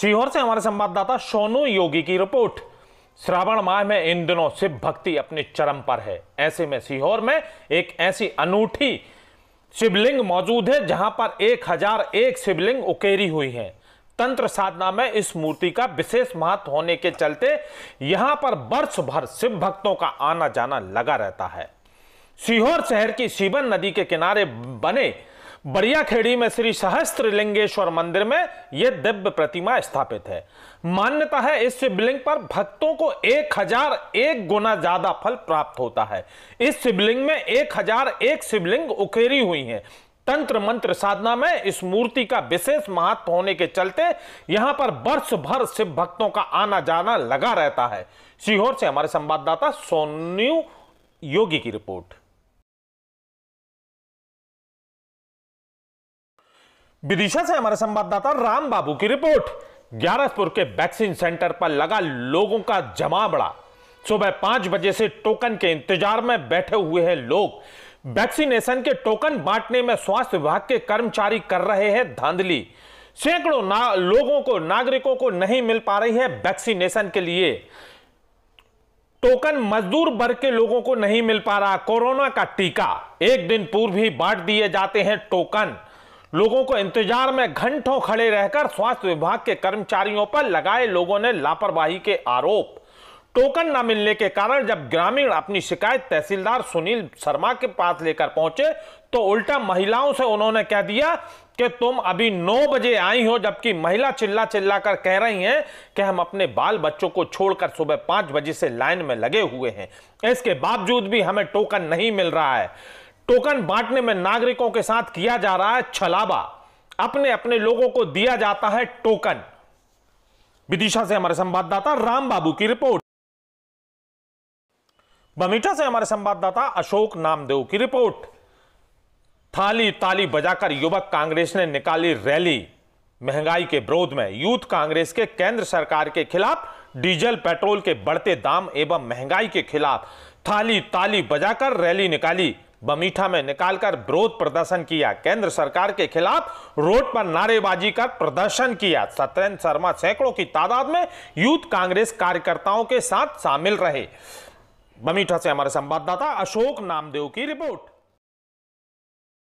सीहोर से हमारे संवाददाता सोनू योगी की रिपोर्ट श्रावण माह में इन दिनों शिव भक्ति अपने चरम पर है ऐसे में सीहोर में एक ऐसी अनूठी शिवलिंग मौजूद है जहां पर एक हजार एक शिवलिंग उकेरी हुई है तंत्र साधना में इस मूर्ति का विशेष महत्व होने के चलते यहां पर वर्ष भर शिव भक्तों का आना जाना लगा रहता है सीहोर शहर की शिवन नदी के किनारे बने खेड़ी में श्री सहस्त्र लिंगेश्वर मंदिर में यह दिव्य प्रतिमा स्थापित है मान्यता है इस शिवलिंग पर भक्तों को एक हजार एक गुना ज्यादा फल प्राप्त होता है इस शिवलिंग में एक हजार एक शिवलिंग उकेरी हुई है तंत्र मंत्र साधना में इस मूर्ति का विशेष महत्व होने के चलते यहां पर वर्ष भर शिव भक्तों का आना जाना लगा रहता है सीहोर से हमारे संवाददाता सोनू योगी की रिपोर्ट विदिशा से हमारे संवाददाता राम बाबू की रिपोर्ट ग्यारसपुर के वैक्सीन सेंटर पर लगा लोगों का जमा बड़ा सुबह पांच बजे से टोकन के इंतजार में बैठे हुए हैं लोग वैक्सीनेशन के टोकन बांटने में स्वास्थ्य विभाग के कर्मचारी कर रहे हैं धांधली सैकड़ों ना, लोगों को नागरिकों को नहीं मिल पा रही है वैक्सीनेशन के लिए टोकन मजदूर वर्ग के लोगों को नहीं मिल पा रहा कोरोना का टीका एक दिन पूर्व ही बांट दिए जाते हैं टोकन लोगों को इंतजार में घंटों खड़े रहकर स्वास्थ्य विभाग के कर्मचारियों पर लगाए लोगों ने लापरवाही के आरोप टोकन न मिलने के कारण जब ग्रामीण अपनी शिकायत तहसीलदार सुनील शर्मा के पास लेकर पहुंचे तो उल्टा महिलाओं से उन्होंने कह दिया कि तुम अभी 9 बजे आई हो जबकि महिला चिल्ला चिल्ला कर कह रही हैं कि हम अपने बाल बच्चों को छोड़कर सुबह पांच बजे से लाइन में लगे हुए हैं इसके बावजूद भी हमें टोकन नहीं मिल रहा है टोकन बांटने में नागरिकों के साथ किया जा रहा है छलाबा अपने अपने लोगों को दिया जाता है टोकन विदिशा से हमारे संवाददाता राम बाबू की रिपोर्ट बमीठा से हमारे संवाददाता अशोक नामदेव की रिपोर्ट थाली ताली बजाकर युवक कांग्रेस ने निकाली रैली महंगाई के विरोध में यूथ कांग्रेस के केंद्र सरकार के खिलाफ डीजल पेट्रोल के बढ़ते दाम एवं महंगाई के खिलाफ थाली ताली बजाकर रैली निकाली बमीठा में निकालकर विरोध प्रदर्शन किया केंद्र सरकार के खिलाफ रोड पर नारेबाजी कर प्रदर्शन किया सत्येंद्र शर्मा सैकड़ों की तादाद में यूथ कांग्रेस कार्यकर्ताओं के साथ शामिल रहे बमीठा से हमारे संवाददाता अशोक नामदेव की रिपोर्ट